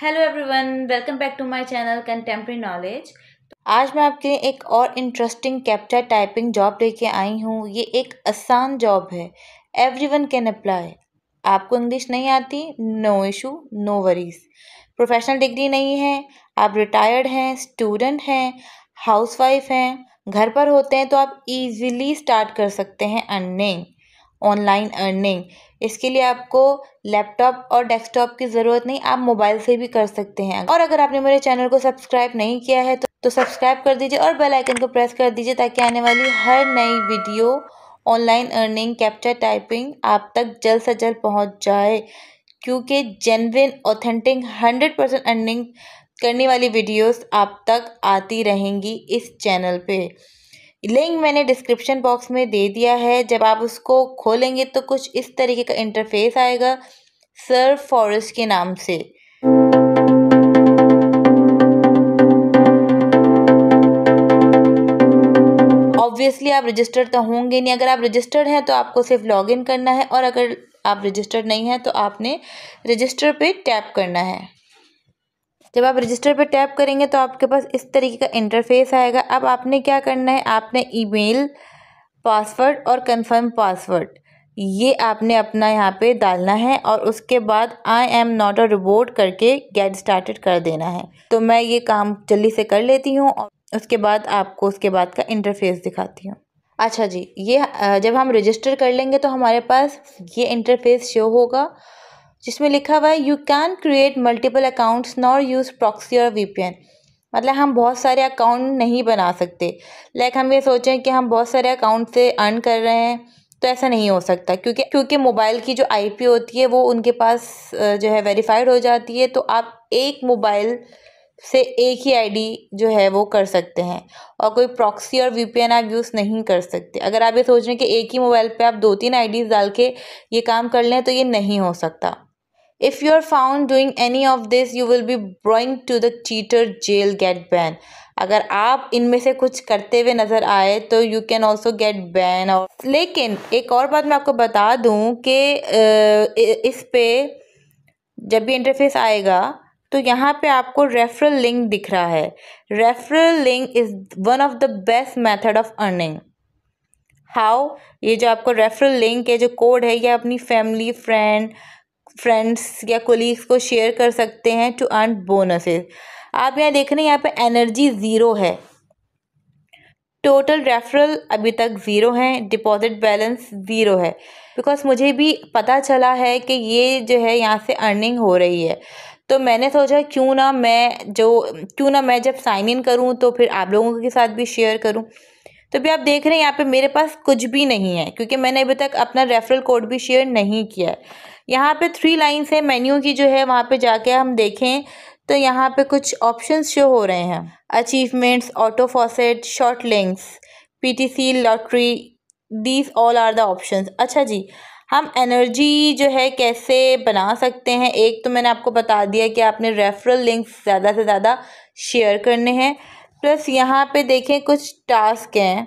hello everyone welcome back to my channel contemporary knowledge आज मैं आपके लिए एक और इंटरेस्टिंग कैप्चा टाइपिंग जॉब लेके आई हूँ ये एक आसान जॉब है एवरीवन कैन अप्लाई आपको इंग्लिश नहीं आती no issue no worries professional degree नहीं है आप रिटायर्ड हैं स्टूडेंट हैं हाउसवाइफ हैं घर पर होते हैं तो आप इजीली स्टार्ट कर सकते हैं अर्निंग ऑनलाइन अर्निंग इसके लिए आपको लैपटॉप और डेस्कटॉप की ज़रूरत नहीं आप मोबाइल से भी कर सकते हैं और अगर आपने मेरे चैनल को सब्सक्राइब नहीं किया है तो, तो सब्सक्राइब कर दीजिए और बेल आइकन को प्रेस कर दीजिए ताकि आने वाली हर नई video online earning captcha typing आप तक जल्द से जल्द पहुँच जाए क्योंकि genuine authentic hundred percent earning करने वाली वीडियोज़ आप तक आती रहेंगी इस चैनल पर लिंक मैंने डिस्क्रिप्शन बॉक्स में दे दिया है जब आप उसको खोलेंगे तो कुछ इस तरीके का इंटरफेस आएगा सर्व फॉरेस्ट के नाम से ऑब्वियसली आप रजिस्टर्ड तो होंगे नहीं अगर आप रजिस्टर्ड हैं तो आपको सिर्फ लॉगिन करना है और अगर आप रजिस्टर्ड नहीं हैं तो आपने रजिस्टर पे टैप करना है जब आप रजिस्टर पर टैप करेंगे तो आपके पास इस तरीके का इंटरफेस आएगा अब आपने क्या करना है आपने ईमेल पासवर्ड और कंफर्म पासवर्ड ये आपने अपना यहाँ पे डालना है और उसके बाद आई एम नॉट अ रिबोट करके गेट स्टार्टेड कर देना है तो मैं ये काम जल्दी से कर लेती हूँ और उसके बाद आपको उसके बाद का इंटरफेस दिखाती हूँ अच्छा जी ये जब हम रजिस्टर कर लेंगे तो हमारे पास ये इंटरफेस शो होगा जिसमें लिखा हुआ है you can create multiple accounts nor use proxy और वीपीएन मतलब हम बहुत सारे अकाउंट नहीं बना सकते लाइक हम ये सोचें कि हम बहुत सारे अकाउंट से अर्न कर रहे हैं तो ऐसा नहीं हो सकता क्योंकि क्योंकि मोबाइल की जो आईपी होती है वो उनके पास जो है वेरीफाइड हो जाती है तो आप एक मोबाइल से एक ही आईडी जो है वो कर सकते हैं और कोई प्रॉक्सी और वीपीएन आप यूज़ नहीं कर सकते अगर आप ये सोच रहे हैं कि एक ही मोबाइल पे आप दो तीन आईडीज़ डाल के ये काम कर लें तो ये नहीं हो सकता if you are found doing any of this you will be ब्रॉइंग to the cheater jail get ban अगर आप इनमें से कुछ करते हुए नज़र आए तो you can also get ban और लेकिन एक और बात मैं आपको बता दूं कि इस पे जब भी इंटरफेस आएगा तो यहाँ पे आपको रेफरल लिंक दिख रहा है referral link is one of the best method of earning how ये जो आपको रेफरल लिंक है जो कोड है ये अपनी फैमिली फ्रेंड फ्रेंड्स या कोलीग्स को शेयर कर सकते हैं टू अर्न बोनसेस आप यहाँ देख रहे हैं यहाँ पर एनर्जी ज़ीरो है टोटल रेफरल अभी तक ज़ीरो हैं डिपॉजिट बैलेंस ज़ीरो है बिकॉज मुझे भी पता चला है कि ये जो है यहाँ से अर्निंग हो रही है तो मैंने सोचा क्यों ना मैं जो क्यों ना मैं जब साइन इन करूँ तो फिर आप लोगों के साथ भी शेयर करूँ तो भी आप देख रहे हैं यहाँ पे मेरे पास कुछ भी नहीं है क्योंकि मैंने अभी तक अपना रेफरल कोड भी शेयर नहीं किया है यहाँ पे थ्री लाइन्स है मेन्यू की जो है वहाँ पे जाके हम देखें तो यहाँ पे कुछ ऑप्शंस शो हो रहे हैं achievements auto faucet short links C lottery these all are the option अच्छा जी हम एनर्जी जो है कैसे बना सकते हैं एक तो मैंने आपको बता दिया कि आपने रेफरल लिंक्स ज़्यादा से ज़्यादा शेयर करने हैं प्लस यहाँ पे देखें कुछ टास्क हैं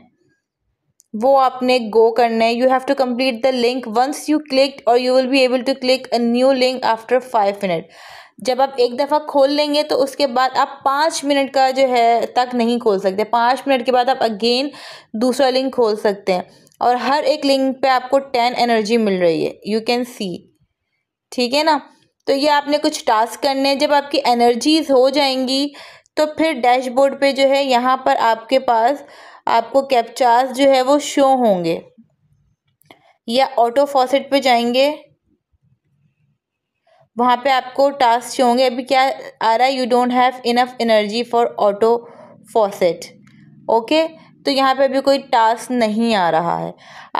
वो आपने गो करना है you have to complete the link once you click और you will be able to click a new link after five minute जब आप एक दफ़ा खोल लेंगे तो उसके बाद आप पाँच मिनट का जो है तक नहीं खोल सकते पाँच मिनट के बाद आप अगेन दूसरा लिंक खोल सकते हैं और हर एक लिंक पे आपको टेन एनर्जी मिल रही है यू कैन सी ठीक है ना तो ये आपने कुछ टास्क करने हैं जब आपकी एनर्जीज़ हो जाएंगी तो फिर डैशबोर्ड पे जो है यहाँ पर आपके पास आपको कैप्चार्ज जो है वो शो होंगे या ऑटो फॉसेट पे जाएंगे वहाँ पे आपको टास्क शो होंगे अभी क्या आ रहा है you don't have enough energy for auto faucet okay तो यहाँ पे अभी कोई टास्क नहीं आ रहा है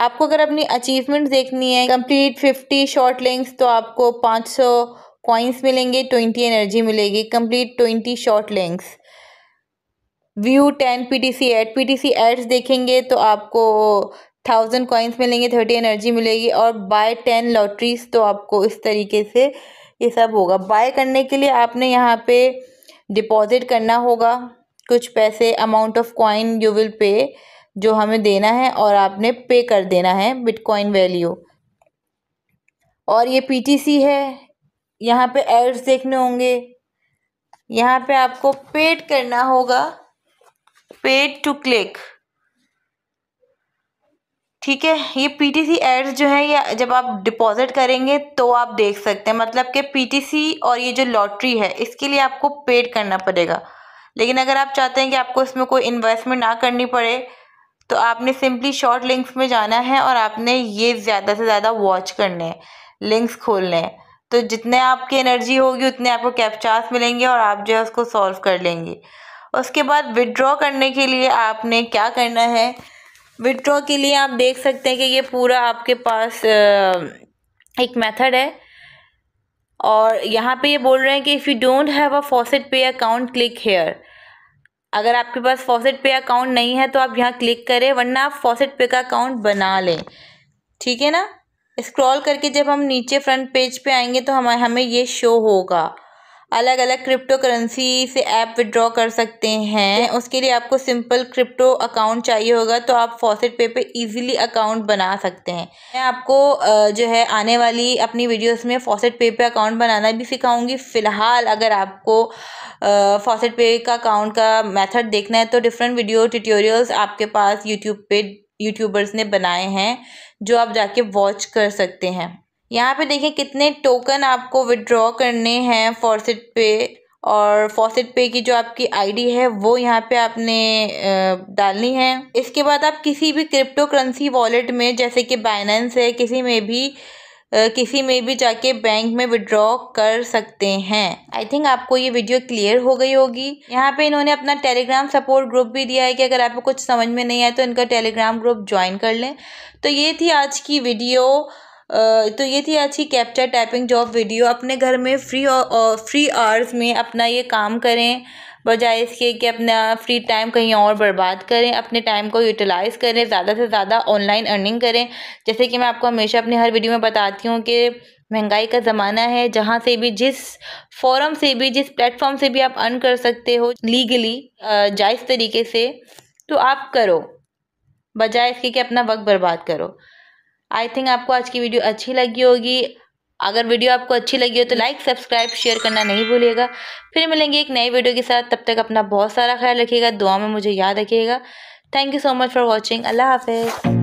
आपको अगर अपनी अचीवमेंट देखनी है कंप्लीट फिफ्टी शॉर्ट लिंक्स तो आपको पाँच सौ कॉइन्स मिलेंगे ट्वेंटी एनर्जी मिलेगी complete twenty short links view ten P T C ad P T C ads देखेंगे तो आपको थाउजेंड कॉइन्स मिलेंगे थर्टी एनर्जी मिलेगी और बाय टेन लॉटरीज तो आपको इस तरीके से ये सब होगा बाय करने के लिए आपने यहाँ पे डिपॉज़िट करना होगा कुछ पैसे amount of coin you will pay जो हमें देना है और आपने पे कर देना है बिटकॉइन वैल्यू और ये सी है यहाँ पे एड्स देखने होंगे यहाँ पे आपको पेड करना होगा पेड टू क्लिक ठीक है ये पीटीसी एड्स जो है ये जब आप डिपॉजिट करेंगे तो आप देख सकते हैं मतलब कि पीटीसी और ये जो लॉटरी है इसके लिए आपको पेड करना पड़ेगा लेकिन अगर आप चाहते हैं कि आपको इसमें कोई इन्वेस्टमेंट ना करनी पड़े तो आपने सिंपली शॉर्ट लिंक्स में जाना है और आपने ये ज़्यादा से ज़्यादा वॉच करने हैं लिंक्स खोलने हैं तो जितने आपकी एनर्जी होगी उतने आपको कैप्चार्स मिलेंगे और आप जो है उसको सॉल्व कर लेंगे उसके बाद विड्रॉ करने के लिए आपने क्या करना है विड्रॉ के लिए आप देख सकते हैं कि ये पूरा आपके पास एक मेथड है और यहाँ पे ये बोल रहे हैं कि if you don't have a faucet pay account click here अगर आपके पास फॉसेट पे अकाउंट नहीं है तो आप यहाँ क्लिक करें वरना आप फॉसेट पे का अकाउंट बना लें ठीक है ना स्क्रॉल करके जब हम नीचे फ्रंट पेज पे आएंगे तो हम हमें ये शो होगा अलग अलग क्रिप्टो करेंसी से ऐप विड्रॉ कर सकते हैं तो उसके लिए आपको सिंपल क्रिप्टो अकाउंट चाहिए होगा तो आप फॉसेट पे पे इजीली अकाउंट बना सकते हैं मैं आपको जो है आने वाली अपनी वीडियोस में फॉसेट पे पे अकाउंट बनाना भी सिखाऊंगी फ़िलहाल अगर आपको फॉसेट पे का अकाउंट का मेथड देखना है तो डिफरेंट वीडियो ट्यूटोरियल्स आपके पास यूट्यूब पे यूट्यूबर्स ने बनाए हैं जो आप जाके वॉच कर सकते हैं यहाँ पे देखिए कितने टोकन आपको विड्रॉ करने हैं फॉरसिट पे और फॉसेट पे की जो आपकी आईडी है वो यहाँ पे आपने डालनी है इसके बाद आप किसी भी क्रिप्टो करेंसी वॉलेट में जैसे कि बाइनेंस है किसी में भी किसी में भी जाके बैंक में विड्रॉ कर सकते हैं आई थिंक आपको ये वीडियो क्लियर हो गई होगी यहाँ पे इन्होंने अपना टेलीग्राम सपोर्ट ग्रुप भी दिया है कि अगर आपको कुछ समझ में नहीं आए तो इनका टेलीग्राम ग्रुप ज्वाइन कर लें तो ये थी आज की वीडियो तो ये थी अच्छी कैप्चर टाइपिंग जॉब वीडियो अपने घर में फ्री और फ्री आवर्स में अपना ये काम करें बजाय इसके कि अपना फ्री टाइम कहीं और बर्बाद करें अपने टाइम को यूटिलाइज़ करें ज़्यादा से ज़्यादा ऑनलाइन अर्निंग करें जैसे कि मैं आपको हमेशा अपने हर वीडियो में बताती हूँ कि महंगाई का ज़माना है जहाँ से भी जिस फॉरम से भी जिस प्लेटफॉर्म से भी आप अर्न कर सकते हो लीगली जायज़ तरीके से तो आप करो बजाय इसके कि अपना वक्त बर्बाद करो आई थिंक आपको आज की वीडियो अच्छी लगी होगी अगर वीडियो आपको अच्छी लगी हो तो लाइक सब्सक्राइब शेयर करना नहीं भूलिएगा फिर मिलेंगे एक नई वीडियो के साथ तब तक अपना बहुत सारा ख्याल रखिएगा दुआ में मुझे याद रखिएगा thank you so much for watching अल्लाह हाफिज़